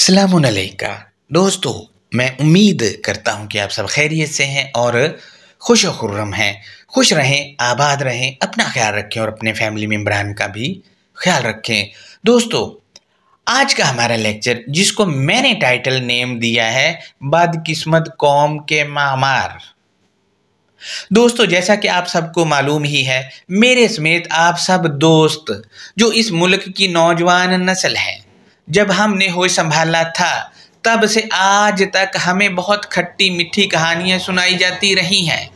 सलामका दोस्तों मैं उम्मीद करता हूँ कि आप सब खैरियत से हैं और खुश खुर्रम हैं खुश रहें आबाद रहें अपना ख्याल रखें और अपने फैमिली मेम्बरान का भी ख्याल रखें दोस्तों आज का हमारा लेक्चर जिसको मैंने टाइटल नेम दिया है बदकिस्मत कौम के मामार दोस्तों जैसा कि आप सबको मालूम ही है मेरे समेत आप सब दोस्त जो इस मुल्क की नौजवान नस्ल हैं जब हमने होश संभाला था तब से आज तक हमें बहुत खट्टी मीठी कहानियाँ सुनाई जाती रही हैं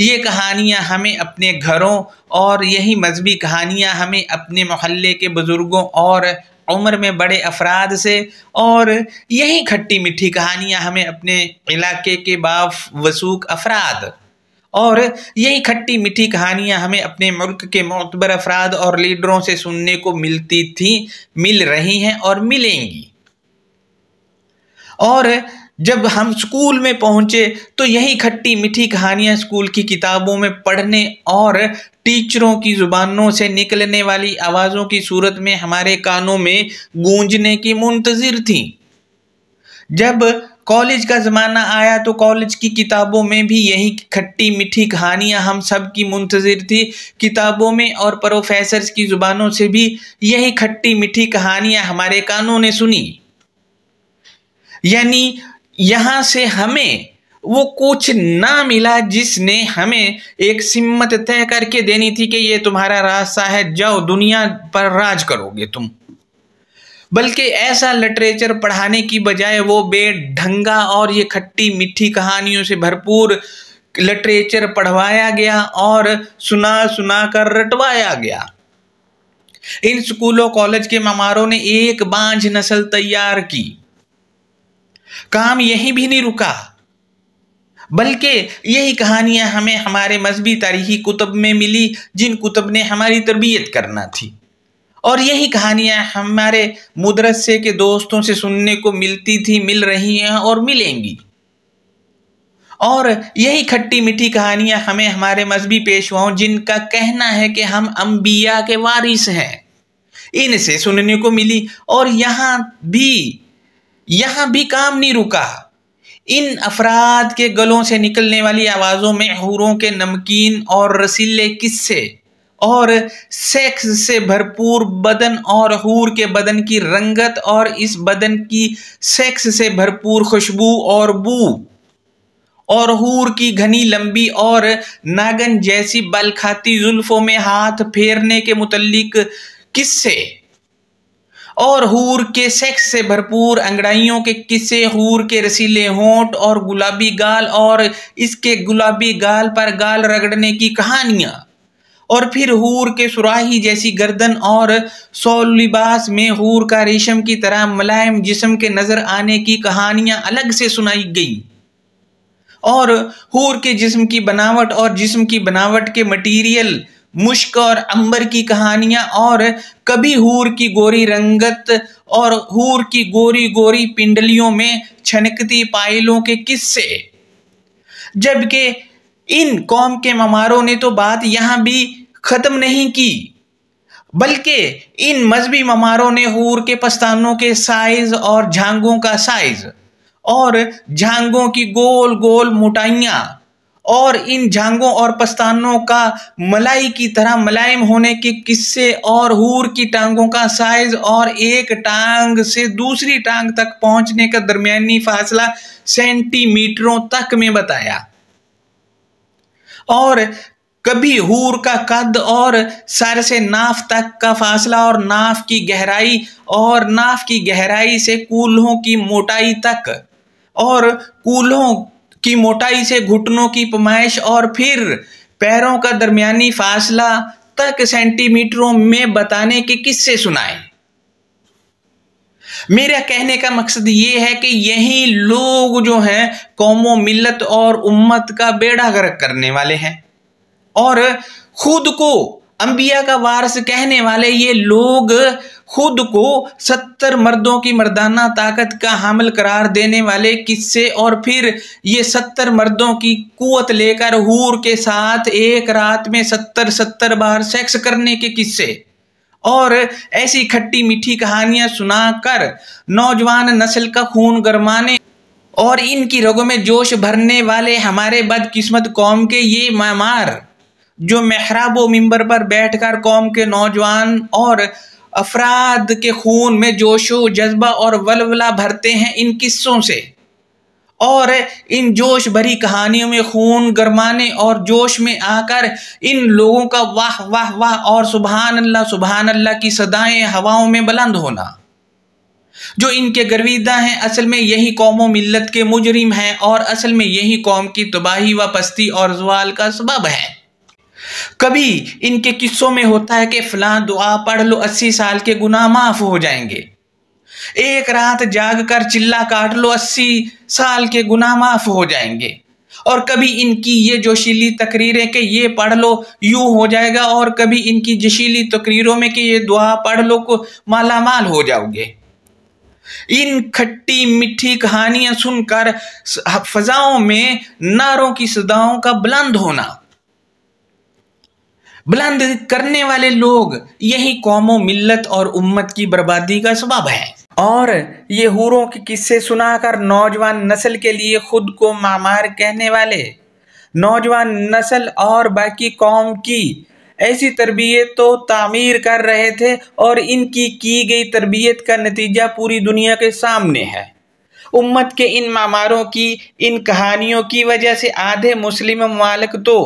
ये कहानियाँ हमें अपने घरों और यही मजहबी कहानियाँ हमें अपने मोहल्ले के बुज़ुर्गों और उम्र में बड़े अफराद से और यही खट्टी मीठी कहानियाँ हमें अपने इलाके के बाफ वसूक अफराद और यही खट्टी मीठी कहानियां हमें अपने मुल्क के मतबर अफराद और लीडरों से सुनने को मिलती थी मिल रही हैं और मिलेंगी और जब हम स्कूल में पहुंचे तो यही खट्टी मीठी कहानियां स्कूल की किताबों में पढ़ने और टीचरों की जुबानों से निकलने वाली आवाज़ों की सूरत में हमारे कानों में गूंजने की मुंतज़र थी जब कॉलेज का ज़माना आया तो कॉलेज की किताबों में भी यही खट्टी मीठी कहानियाँ हम सब की मुंतजर थी किताबों में और प्रोफेसर की ज़ुबानों से भी यही खट्टी मीठी कहानियाँ हमारे कानों ने सुनी यानी यहाँ से हमें वो कुछ ना मिला जिसने हमें एक सिम्मत तय करके देनी थी कि ये तुम्हारा रास्ता है जाओ दुनिया पर राज करोगे तुम बल्कि ऐसा लिटरेचर पढ़ाने की बजाय वो बेढंगा और ये खट्टी मीठी कहानियों से भरपूर लिटरेचर पढ़वाया गया और सुना सुना कर रटवाया गया इन स्कूलों कॉलेज के ममारों ने एक बांझ नस्ल तैयार की काम यहीं भी नहीं रुका बल्कि यही कहानियां हमें हमारे मजहबी तारीखी कुतुब में मिली जिन कुतुब ने हमारी तरबियत करना थी और यही कहानियाँ हमारे मुदरसे के दोस्तों से सुनने को मिलती थी मिल रही हैं और मिलेंगी और यही खट्टी मीठी कहानियाँ हमें हमारे मजहबी पेशवाओं जिनका कहना है कि हम अम्बिया के वारिस हैं इनसे सुनने को मिली और यहाँ भी यहाँ भी काम नहीं रुका इन अफराद के गलों से निकलने वाली आवाज़ों में हूरों के नमकीन और रसीले किस्से और सेक्स से भरपूर बदन और हूर के बदन की रंगत और इस बदन की सेक्स से भरपूर खुशबू और बू और हूर की घनी लंबी और नागन जैसी बल खाती जुल्फों में हाथ फेरने के मुतलिक किस्से और हूर के सेक्स से भरपूर अंगड़ाइयों के किस्से हूर के रसीले होंठ और गुलाबी गाल और इसके गुलाबी गाल पर गाल रगड़ने की कहानियाँ और फिर हूर के सुराही जैसी गर्दन और सोल लिबास में हूर का रेशम की तरह मुलायम जिसम के नज़र आने की कहानियाँ अलग से सुनाई गई और हूर के जिस्म की बनावट और जिस्म की बनावट के मटेरियल मुश्क और अंबर की कहानियां और कभी हूर की गोरी रंगत और हूर की गोरी गोरी पिंडलियों में छनकती पायलों के किस्से जबकि इन कौम के ममारों ने तो बात यहाँ भी ख़त्म नहीं की बल्कि इन मजहबी ममारों ने हूर के पस्तानों के साइज और झांगों का साइज और झांगों की गोल गोल मोटाइया और इन झांगों और पस्तानों का मलाई की तरह मलायम होने के किस्से और हूर की टांगों का साइज और एक टांग से दूसरी टांग तक पहुंचने का दरमियानी फासला सेंटीमीटरों तक में बताया और कभी हूर का कद और सर से नाफ तक का फासला और नाफ की गहराई और नाफ की गहराई से कूल्हों की मोटाई तक और कूल्हों की मोटाई से घुटनों की पमाइश और फिर पैरों का दरमियानी फासला तक सेंटीमीटरों में बताने के किस्से सुनाएं मेरा कहने का मकसद ये है कि यही लोग जो हैं कौमों मिलत और उम्मत का बेड़ा गर्क करने वाले हैं और खुद को अंबिया का वारस कहने वाले ये लोग खुद को सत्तर मर्दों की मर्दाना ताकत का हामिल करार देने वाले किस्से और फिर ये सत्तर मर्दों की कुत लेकर हूर के साथ एक रात में सत्तर सत्तर बार सेक्स करने के किस्से और ऐसी खट्टी मीठी कहानियां सुनाकर नौजवान नस्ल का खून गरमाने और इनकी रगों में जोश भरने वाले हमारे बदकिस्मत कौम के ये मामार जो मेहराब व मिंबर पर बैठकर कौम के नौजवान और अफराद के खून में जोशो जज्बा और वलवला भरते हैं इन किस्सों से और इन जोश भरी कहानियों में खून गरमाने और जोश में आकर इन लोगों का वाह वाह वाह और सुबहान अल्लाह सुबहान अल्लाह की सदाएं हवाओं में बुलंद होना जो इनके गर्विदा हैं असल में यही कौमों मिल्लत के मुजरिम हैं और असल में यही कौम की तबाही व पस्ती और जवाल का सबब है कभी इनके किस्सों में होता है कि फ़लां दुआ पढ़ लो अस्सी साल के गुनाह माफ़ हो जाएंगे एक रात जाग कर चिल्ला काट लो अस्सी साल के गुना माफ हो जाएंगे और कभी इनकी ये जोशीली तकरीरें कि ये पढ़ लो यू हो जाएगा और कभी इनकी जशीली तकरीरों में कि ये दुआ पढ़ लो को माला माल हो जाओगे इन खट्टी मिठी कहानियां सुनकर फजाओं में नारों की सदाओं का बुलंद होना बुलंद करने वाले लोग यही कौमों मिल्लत और उम्मत की बर्बादी का सबब है और ये हूरों के किस्से सुनाकर नौजवान नस्ल के लिए खुद को मामार कहने वाले नौजवान नस्ल और बाकी कौम की ऐसी तरबियत तो तामीर कर रहे थे और इनकी की गई तरबियत का नतीजा पूरी दुनिया के सामने है उम्मत के इन मामारों की इन कहानियों की वजह से आधे मुस्लिम मालक तो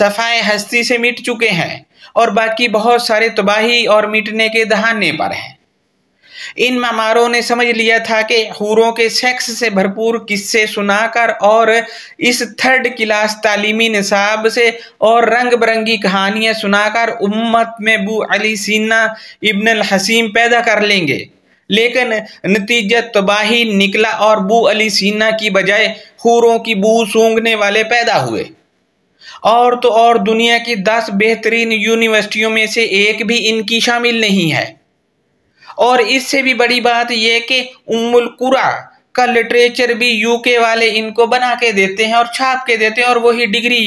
सफ़ाए हस्ती से मिट चुके हैं और बाकी बहुत सारे तबाही और मिटने के दहाने पर हैं इन मामारों ने समझ लिया था कि हूरों के सेक्स से भरपूर किस्से सुनाकर और इस थर्ड क्लास तालीमी निसाब से और रंग बिरंगी कहानियाँ सुनाकर उम्मत में बू अली सीना इबन हसीम पैदा कर लेंगे लेकिन नतीजा तबाही निकला और बू अली सीना की बजाय हूरों की बू सूंघने वाले पैदा हुए और तो और दुनिया की दस बेहतरीन यूनिवर्सिटियों में से एक भी इनकी शामिल नहीं है और इससे भी बड़ी बात यह कि उम्मुल कुरा का लिटरेचर भी यूके वाले इनको बना के देते हैं और छाप के देते हैं और वही डिग्री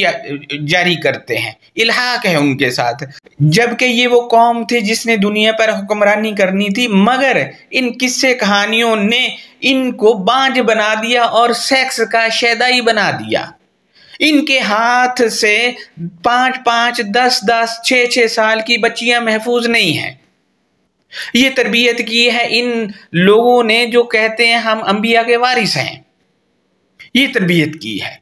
जारी करते हैं इलाहाक है उनके साथ जबकि ये वो कौम थे जिसने दुनिया पर हुक्मरानी करनी थी मगर इन किस्से कहानियों ने इनको बांझ बना दिया और सेक्स का शैदाई बना दिया इनके हाथ से पाँच पाँच दस दस छः छः साल की बच्चियां महफूज नहीं हैं ये तरबियत की है इन लोगों ने जो कहते हैं हम अंबिया के वारिस हैं ये तरबियत की है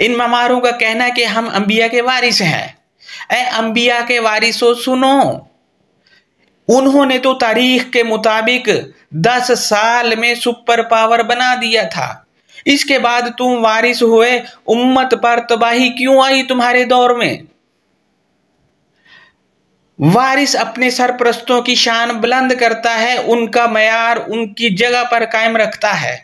इन ममारों का कहना कि हम अंबिया के वारिस हैं ए अंबिया के वारिसो सुनो उन्होंने तो तारीख के मुताबिक दस साल में सुपर पावर बना दिया था इसके बाद तुम वारिस हुए उम्मत पर तबाही क्यों आई तुम्हारे दौर में वारिस अपने सरप्रस्तों की शान बुलंद करता है उनका मैार उनकी जगह पर कायम रखता है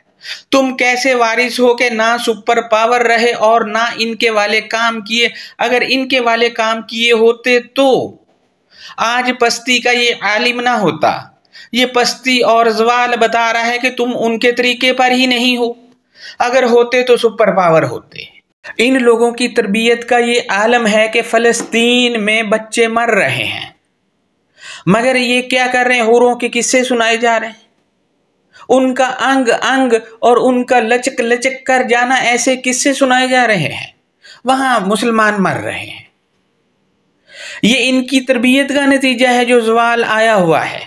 तुम कैसे वारिस हो के ना सुपर पावर रहे और ना इनके वाले काम किए अगर इनके वाले काम किए होते तो आज पस्ती का ये आलिम ना होता ये पस्ती और जवाल बता रहा है कि तुम उनके तरीके पर ही नहीं हो अगर होते तो सुपर पावर होते इन लोगों की तरबियत का ये आलम है कि फ़लस्तीन में बच्चे मर रहे हैं मगर ये क्या कर रहे हैं हूरों के किस्से सुनाए जा रहे हैं उनका अंग अंग और उनका लचक लचक कर जाना ऐसे किस्से सुनाए जा रहे हैं वहां मुसलमान मर रहे हैं ये इनकी तरबियत का नतीजा है जो जवाल आया हुआ है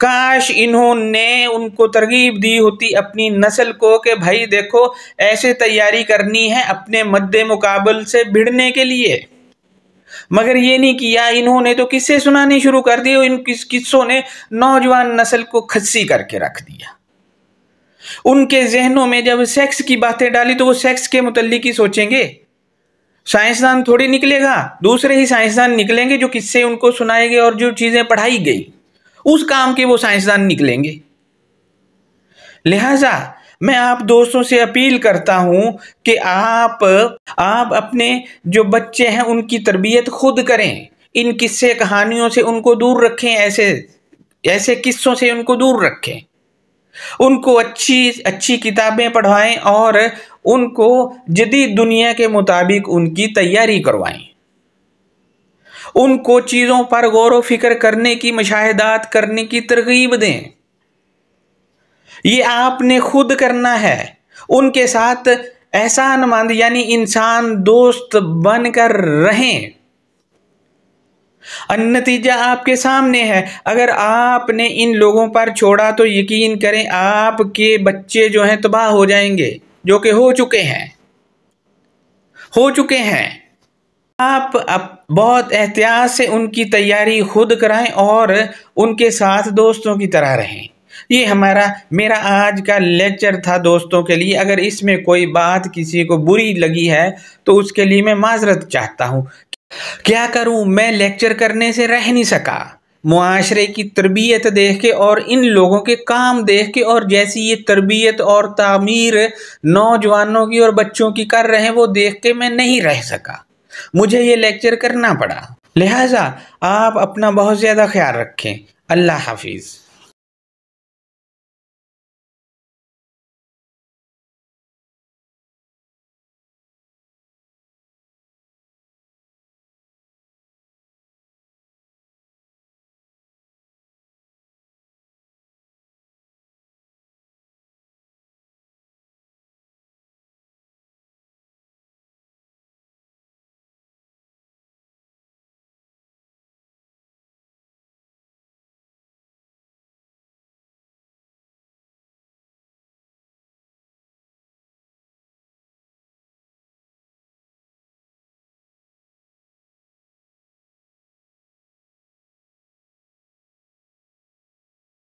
काश इन्होंने उनको तरगीब दी होती अपनी नस्ल को कि भाई देखो ऐसे तैयारी करनी है अपने मद्दे मुकाबल से भिड़ने के लिए मगर ये नहीं किया इन्होंने तो किस्से सुनाने शुरू कर दिए इन किस किस्सों ने नौजवान नस्ल को खस्सी करके रख दिया उनके जहनों में जब सेक्स की बातें डाली तो वो सेक्स के मुतलिक ही सोचेंगे साइंसदान थोड़ी निकलेगा दूसरे ही साइंसदान निकलेंगे जो किस्से उनको सुनाए गए और जो चीज़ें पढ़ाई गई उस काम के वो साइंसदान निकलेंगे लिहाजा मैं आप दोस्तों से अपील करता हूं कि आप आप अपने जो बच्चे हैं उनकी तरबियत खुद करें इन किस्से कहानियों से उनको दूर रखें ऐसे ऐसे किस्सों से उनको दूर रखें उनको अच्छी अच्छी किताबें पढ़वाएं और उनको जदीद दुनिया के मुताबिक उनकी तैयारी करवाएं उनको चीज़ों पर गौर व फिक्र करने की मुशाहदात करने की तरगीब दें ये आपने खुद करना है उनके साथ एहसान मंद यानी इंसान दोस्त बनकर रहें नतीजा आपके सामने है अगर आपने इन लोगों पर छोड़ा तो यकीन करें आपके बच्चे जो हैं तबाह हो जाएंगे जो कि हो चुके हैं हो चुके हैं आप अप बहुत एहतियात से उनकी तैयारी खुद कराएं और उनके साथ दोस्तों की तरह रहें ये हमारा मेरा आज का लेक्चर था दोस्तों के लिए अगर इसमें कोई बात किसी को बुरी लगी है तो उसके लिए मैं माजरत चाहता हूँ क्या करूँ मैं लेक्चर करने से रह नहीं सका मुआरे की तरबियत देख के और इन लोगों के काम देख के और जैसी ये तरबियत और तामीर नौजवानों की और बच्चों की कर रहे हैं वो देख के मैं नहीं रह सका मुझे ये लेक्चर करना पड़ा लिहाजा आप अपना बहुत ज़्यादा ख्याल रखें अल्लाह हाफिज़